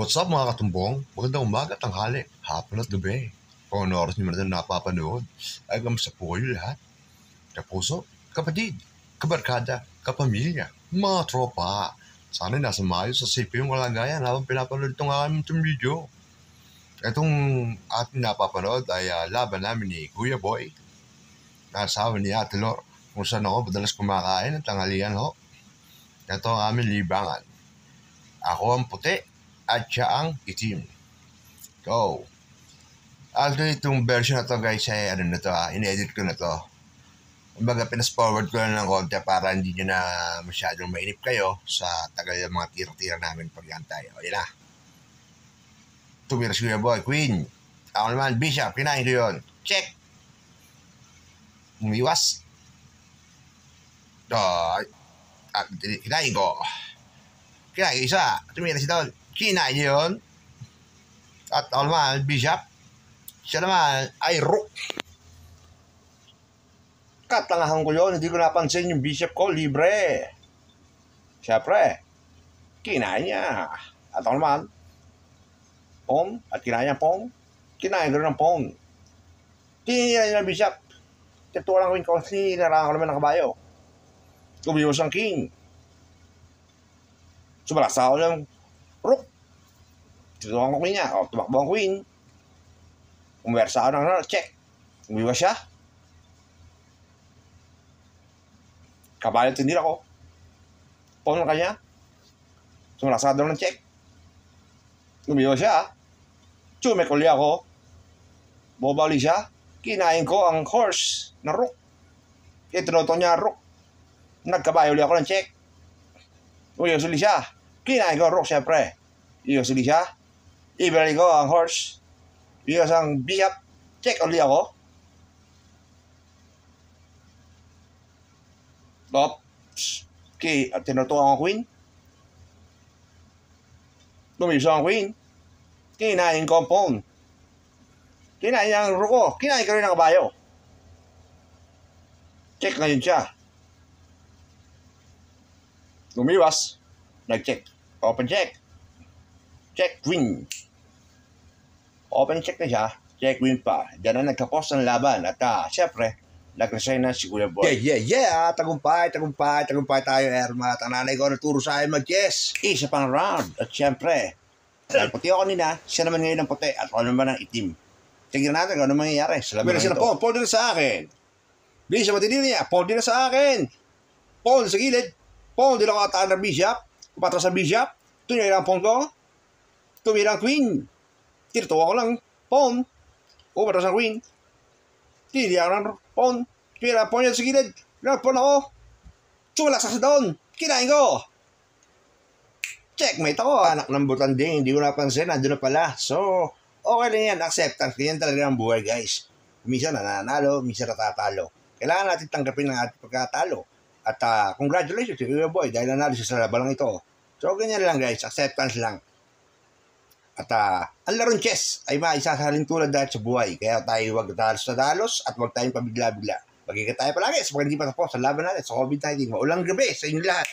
What's up mga katumbong? Magandang umaga, tanghali, hapon at gabi. Kung ano oras niyo man na napapanood, ay kamusta po kayo lahat? Kapuso, kapatid, kabarkada, kapamilya, mga tropa. Sana nasa maayos sa safe yung kalagayan habang pinapanood itong aming itong video. Itong ating napapanood ay uh, laban namin ni Kuya Boy, na asawa ni Ate Lor, kung saan ako madalas kumakain at tanghalian ho. Ito ang aming libangan. Ako ang puti, at siya ang itim. Go! Although itong version na to guys ay ano na to ah, inedit ko na to. Kumbaga pinas-forward ko na ng konti para hindi nyo na masyadong mainip kayo sa tagal ng mga tira-tira namin pag yan tayo. Ayan na. Two years ko boy, queen. Ako naman, bishop, kinain ko yun. Check! Umiwas. Oh, ah, kinain ko. Kinain ko isa. Tumira si Hina yun. At ako naman, Bishop. Siya naman ay Rook. Katangahan ko yun. Hindi ko napansin yung Bishop ko. Libre. Siyempre, kinain niya. At ako naman, Pong. At kinain niya Pong. Kinain ko ng Pong. Kinain niya ng Bishop. Tatuwa lang ko yung kasi narangan ko naman ng kabayo. Kumilos ang King. Sumalasa ako ng Rook! Tutukan ko queen nga. O, tumakbo ang queen. Kumwersa ako ng runner. Check. Umiwas siya. Kapalit hindi ako. Pawn ng kanya. Sumalasado ng check. Umiwas siya. Ah. Chumekuli ako. Bobali siya. Kinain ko ang horse na rook. Itinuto niya rook. Nagkabayo ulit ako ng check. Umiwas ulit siya Kinain ko rock, syempre. Iyo si Lisa. Ibalik ko ang horse. Iyo ang bihap. Check uli ako. Ops. Okay, at tinutuwa ang queen. Tumiso ang queen. Kinain ko ang pawn. Kinain ang ruko. Kinain ko rin ang kabayo. Check ngayon siya. Lumiwas. Nag-check. Open check. Check win. Open check na siya. Check win pa. Diyan na nagkapos ng laban. At uh, syempre, nag-resign na si Kuya Boy. Yeah, yeah, yeah. Tagumpay, tagumpay, tagumpay tayo, Ermat. Ang nanay ko nagturo sa akin mag-yes. Isa pang round. At syempre, ang puti ako nina, siya naman ngayon ang puti at ako naman ang itim. Tingnan natin kung ano mangyayari. Salamat na sila, Paul. Paul din sa akin. Bishop, matindi niya. Paul din sa akin. Paul sa gilid. Paul din ako at Bishop. Pumatra sa bishop, tumira ang pawn ko, tumira ang queen. Tirtuwa ko lang, pawn. Pumatra oh, sa queen, tumira ang pawn. Tumira ang pawn niya sa gilid, lang pawn ako. Tumala sa doon, kinain ko. Checkmate ako, anak ng butanding, hindi ko napansin, nandun na pala. So, okay lang yan, acceptance, ganyan talaga ang buhay guys. Minsan nananalo, minsan natatalo. Kailangan natin tanggapin ang ating pagkatalo at uh, congratulations to Kuya Boy dahil analysis sa laban ito. So ganyan lang guys, acceptance lang. At uh, ang larong chess ay maisasahalin tulad dahil sa buhay. Kaya tayo huwag dalos na dalos at huwag tayong pabigla-bigla. Magiging tayo palagi sa mga hindi pa tapos sa laban natin sa COVID-19. Maulang gabi sa inyo lahat.